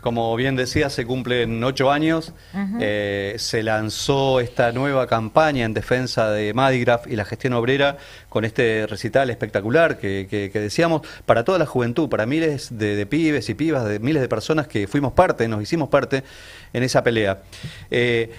Como bien decía, se cumplen ocho años. Eh, se lanzó esta nueva campaña en defensa de Madigraf y la gestión obrera con este recital espectacular que, decíamos para toda la juventud, para miles de, pibes y pibas, de miles de personas que fuimos parte, nos hicimos parte en esa pelea. Eh,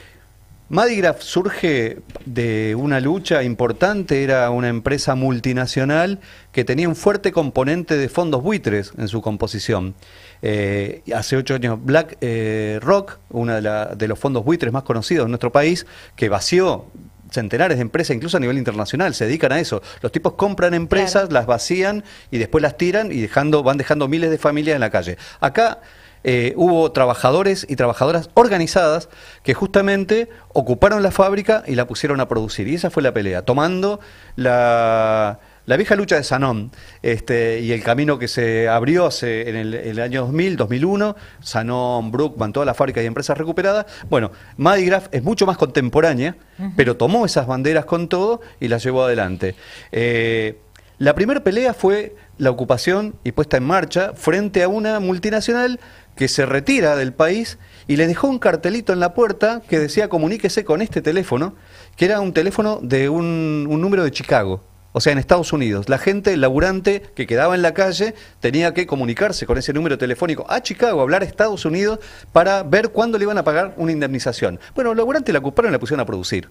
Madigraf surge de una lucha importante, era una empresa multinacional que tenía un fuerte componente de fondos buitres en su composición. Eh, hace ocho años Black eh, Rock, uno de, los fondos buitres más conocidos en nuestro país, que vació centenares de empresas, incluso a nivel internacional, se dedican a eso. Los tipos compran empresas, las vacían y después las tiran y van dejando miles de familias en la calle. Acá eh, hubo trabajadores y trabajadoras organizadas que justamente ocuparon la fábrica y la pusieron a producir. Y esa fue la pelea, tomando la, vieja lucha de Sanón este, y el camino que se abrió en, el, año 2000, 2001, Sanón, Brookman, toda la fábrica y empresas recuperadas. Bueno, Maddy es mucho más contemporánea, pero tomó esas banderas con todo y las llevó adelante. Eh, la primera pelea fue la ocupación y puesta en marcha frente a una multinacional que se retira del país y le dejó un cartelito en la puerta que decía comuníquese con este teléfono, que era un teléfono de un, número de Chicago. O sea, en Estados Unidos, la gente laburante que quedaba en la calle tenía que comunicarse con ese número telefónico a Chicago, hablar a Estados Unidos para ver cuándo le iban a pagar una indemnización. Bueno, el laburante la ocuparon y la pusieron a producir.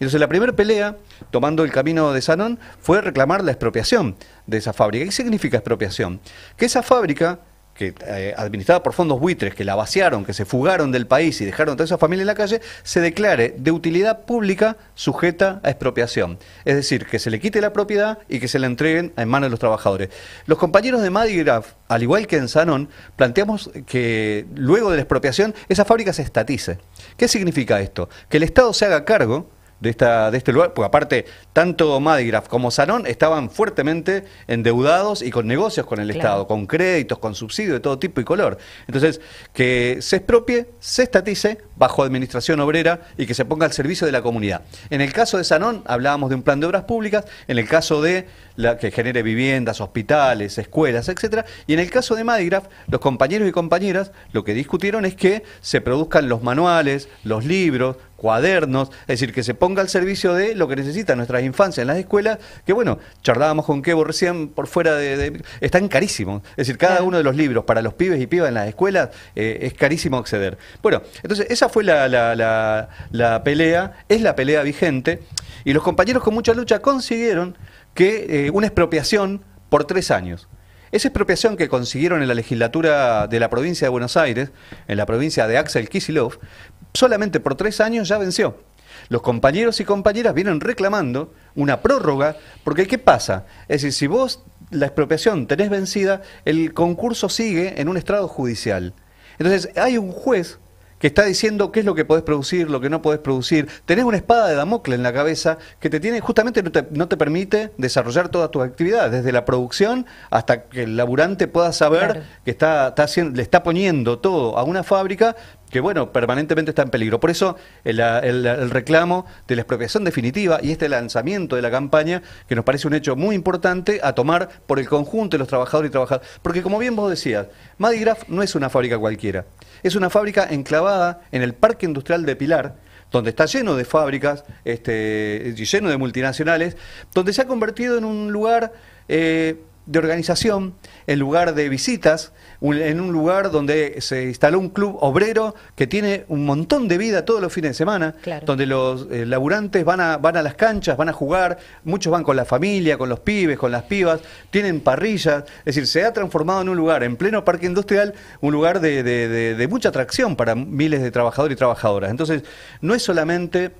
Entonces la primera pelea, tomando el camino de Sanón, fue reclamar la expropiación de esa fábrica. ¿Qué significa expropiación? Que esa fábrica que eh, administrada por fondos buitres que la vaciaron, que se fugaron del país y dejaron a toda esa familia en la calle, se declare de utilidad pública sujeta a expropiación. Es decir, que se le quite la propiedad y que se la entreguen en manos de los trabajadores. Los compañeros de Madigraf, al igual que en Sanón, planteamos que luego de la expropiación esa fábrica se estatice. ¿Qué significa esto? Que el Estado se haga cargo de, esta, de este lugar, porque aparte tanto Madigraf como Sanón estaban fuertemente endeudados y con negocios con el Estado, con créditos, con subsidios de todo tipo y color. Entonces, que se expropie, se estatice bajo administración obrera y que se ponga al servicio de la comunidad. En el caso de Sanón hablábamos de un plan de obras públicas, en el caso de la que genere viviendas, hospitales, escuelas, etcétera, y en el caso de Madigraf, los compañeros y compañeras lo que discutieron es que se produzcan los manuales, los libros, cuadernos, es decir, que se ponga al servicio de lo que necesitan nuestras infancias en las escuelas, que bueno, charlábamos con Kevo recién por fuera de... están carísimos, es decir, cada uno de los libros para los pibes y pibas en las escuelas eh, es carísimo acceder. Bueno, entonces esa fue la, la, la, la pelea, es la pelea vigente, y los compañeros con mucha lucha consiguieron que eh, una expropiación por tres años. Esa expropiación que consiguieron en la legislatura de la provincia de Buenos Aires, en la provincia de Axel Kisilov, solamente por tres años ya venció. Los compañeros y compañeras vienen reclamando una prórroga, porque ¿qué pasa? Es decir, si vos la expropiación tenés vencida, el concurso sigue en un estrado judicial. Entonces hay un juez que está diciendo qué es lo que podés producir, lo que no podés producir. Tenés una espada de Damocles en la cabeza que te tiene, justamente no te, permite desarrollar todas tus actividades, desde la producción hasta que el laburante pueda saber que está, le está poniendo todo a una fábrica que, bueno, permanentemente está en peligro. Por eso el, el reclamo de la expropiación definitiva y este lanzamiento de la campaña, que nos parece un hecho muy importante a tomar por el conjunto de los trabajadores y trabajadoras. Porque como bien vos decías, Madigraf no es una fábrica cualquiera. Es una fábrica enclavada en el Parque Industrial de Pilar, donde está lleno de fábricas, este, lleno de multinacionales, donde se ha convertido en un lugar eh, de organización en lugar de visitas, en un lugar donde se instaló un club obrero que tiene un montón de vida todos los fines de semana, donde los eh, laburantes van a, van a las canchas, van a jugar, muchos van con la familia, con los pibes, con las pibas, tienen parrillas, es decir, se ha transformado en un lugar, en pleno parque industrial, un lugar de mucha atracción para miles de trabajadores y trabajadoras. Entonces, no es solamente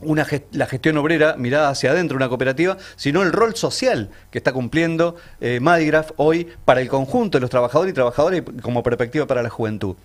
una la gestión obrera mirada hacia adentro, una cooperativa, sino el rol social que está cumpliendo eh, Madigraf hoy para el conjunto de los trabajadores y trabajadoras y como perspectiva para la juventud.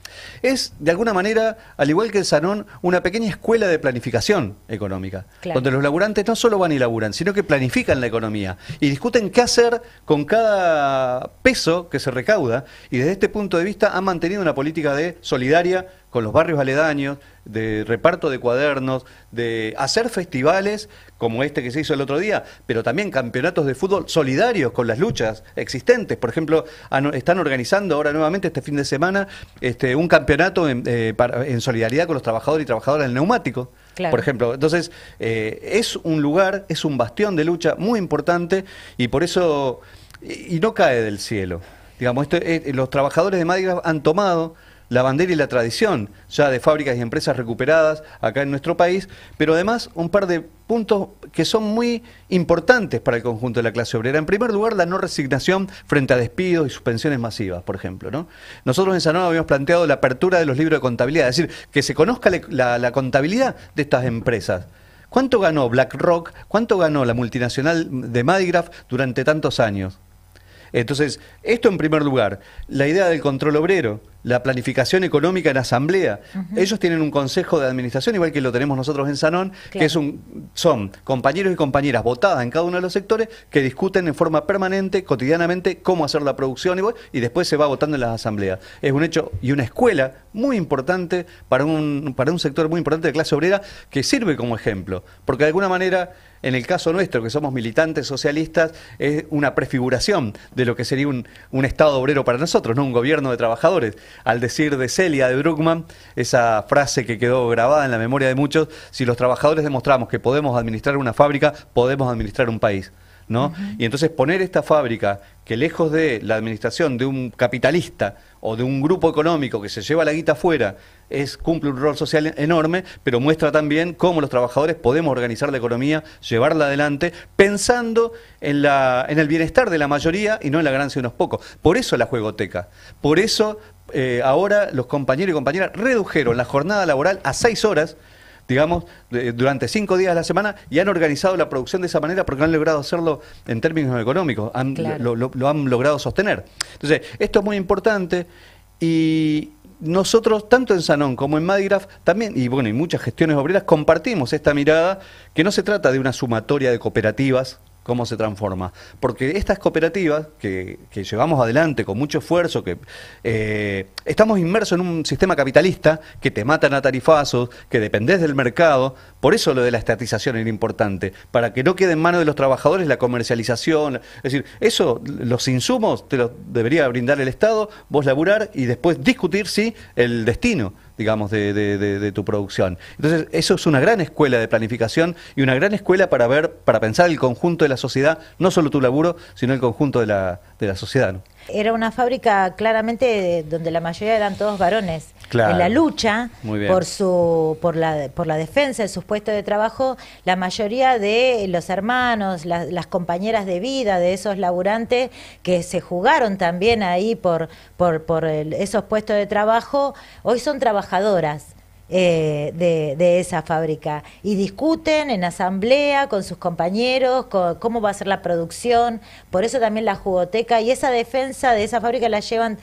Es, de alguna manera, al igual que el Sanón, una pequeña escuela de planificación económica, donde los laburantes no solo van y laburan, sino que planifican la economía y discuten qué hacer con cada peso que se recauda y desde este punto de vista han mantenido una política de solidaria con los barrios aledaños, de reparto de cuadernos, de hacer festivales como este que se hizo el otro día, pero también campeonatos de fútbol solidarios con las luchas existentes. Por ejemplo, están organizando ahora nuevamente este fin de semana este, un campeonato en, eh, solidaridad con los trabajadores y trabajadoras del neumático. Por ejemplo, entonces eh, es un lugar, es un bastión de lucha muy importante y por eso, y, no cae del cielo. Digamos, esto, eh, los trabajadores de Madrid han tomado la bandera y la tradición ya de fábricas y empresas recuperadas acá en nuestro país, pero además un par de puntos que son muy importantes para el conjunto de la clase obrera. En primer lugar, la no resignación frente a despidos y suspensiones masivas, por ejemplo. ¿no? Nosotros en Sanón habíamos planteado la apertura de los libros de contabilidad, es decir, que se conozca la, contabilidad de estas empresas. ¿Cuánto ganó BlackRock? ¿Cuánto ganó la multinacional de Madigraf durante tantos años? Entonces, esto en primer lugar, la idea del control obrero, la planificación económica en asamblea. Ellos tienen un consejo de administración, igual que lo tenemos nosotros en Sanón, que es un, son compañeros y compañeras votadas en cada uno de los sectores que discuten en forma permanente, cotidianamente, cómo hacer la producción y, después se va votando en las asambleas. Es un hecho y una escuela muy importante para un, para un sector muy importante de clase obrera que sirve como ejemplo, porque de alguna manera en el caso nuestro, que somos militantes socialistas, es una prefiguración de lo que sería un, Estado obrero para nosotros, no un gobierno de trabajadores. Al decir de Celia, de Bruckmann, esa frase que quedó grabada en la memoria de muchos, si los trabajadores demostramos que podemos administrar una fábrica, podemos administrar un país. Y entonces poner esta fábrica que lejos de la administración de un capitalista o de un grupo económico que se lleva la guita afuera, es, cumple un rol social enorme, pero muestra también cómo los trabajadores podemos organizar la economía, llevarla adelante, pensando en, en el bienestar de la mayoría y no en la ganancia de unos pocos. Por eso la juegoteca, por eso eh, ahora los compañeros y compañeras redujeron la jornada laboral a seis horas, digamos, durante cinco días a la semana y han organizado la producción de esa manera porque han logrado hacerlo en términos económicos, lo, han logrado sostener. Entonces, esto es muy importante y, nosotros, tanto en Sanón como en Madigraf, también, y bueno, y muchas gestiones obreras, compartimos esta mirada que no se trata de una sumatoria de cooperativas cómo se transforma. Porque estas cooperativas que, llevamos adelante con mucho esfuerzo, que eh, estamos inmersos en un sistema capitalista que te matan a tarifazos, que dependés del mercado, por eso lo de la estatización es importante, para que no quede en manos de los trabajadores la comercialización, es decir, eso, los insumos te los debería brindar el Estado, vos laburar y después discutir si sí, el destino digamos, de, tu producción. Entonces, eso es una gran escuela de planificación y una gran escuela para ver, para pensar el conjunto de la sociedad, no solo tu laburo, sino el conjunto de la, la sociedad. Era una fábrica claramente donde la mayoría eran todos varones. En la lucha por su por la por la defensa de sus puestos de trabajo, la mayoría de los hermanos, las compañeras de vida de esos laburantes que se jugaron también ahí por por esos puestos de trabajo, hoy son trabajadoras. Eh, de, esa fábrica. Y discuten en asamblea con sus compañeros cómo va a ser la producción, por eso también la jugoteca y esa defensa de esa fábrica la llevan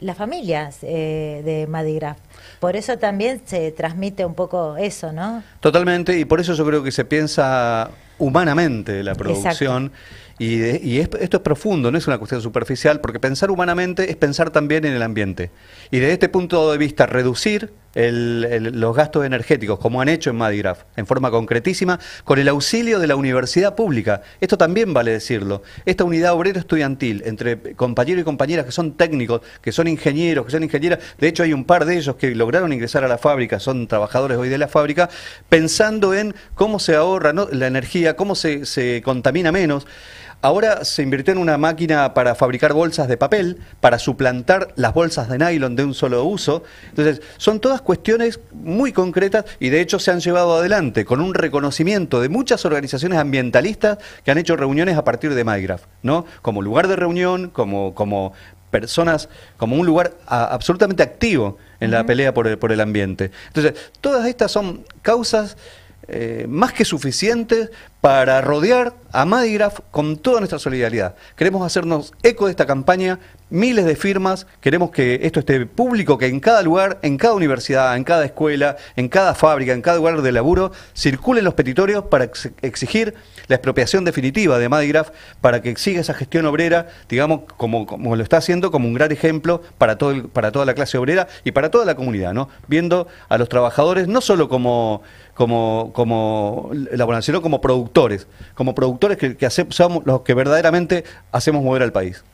las familias eh, de Madigraf. Por eso también se transmite un poco eso, ¿no? Totalmente, y por eso yo creo que se piensa humanamente la producción. Y, esto es profundo, no es una cuestión superficial, porque pensar humanamente es pensar también en el ambiente. Y desde este punto de vista, reducir los gastos energéticos, como han hecho en Madigraf, en forma concretísima, con el auxilio de la universidad pública. Esto también vale decirlo. Esta unidad obrera estudiantil, entre compañeros y compañeras que son técnicos, que son ingenieros, que son ingenieras, de hecho hay un par de ellos que lograron ingresar a la fábrica, son trabajadores hoy de la fábrica, pensando en cómo se ahorra la energía, cómo se, se contamina menos ahora se invirtió en una máquina para fabricar bolsas de papel, para suplantar las bolsas de nylon de un solo uso. Entonces, son todas cuestiones muy concretas y de hecho se han llevado adelante con un reconocimiento de muchas organizaciones ambientalistas que han hecho reuniones a partir de MyGraph, ¿no? Como lugar de reunión, como, como personas, como un lugar absolutamente activo en la pelea por el, por el ambiente. Entonces, todas estas son causas eh, más que suficientes para rodear a Madigraf con toda nuestra solidaridad. Queremos hacernos eco de esta campaña miles de firmas, queremos que esto esté público, que en cada lugar, en cada universidad, en cada escuela, en cada fábrica, en cada lugar de laburo, circulen los petitorios para exigir la expropiación definitiva de Madigraf, para que exija esa gestión obrera, digamos, como, como lo está haciendo, como un gran ejemplo para, todo para toda la clase obrera y para toda la comunidad, ¿no? Viendo a los trabajadores no solo como como, como sino como productores, como productores que, que los que verdaderamente hacemos mover al país.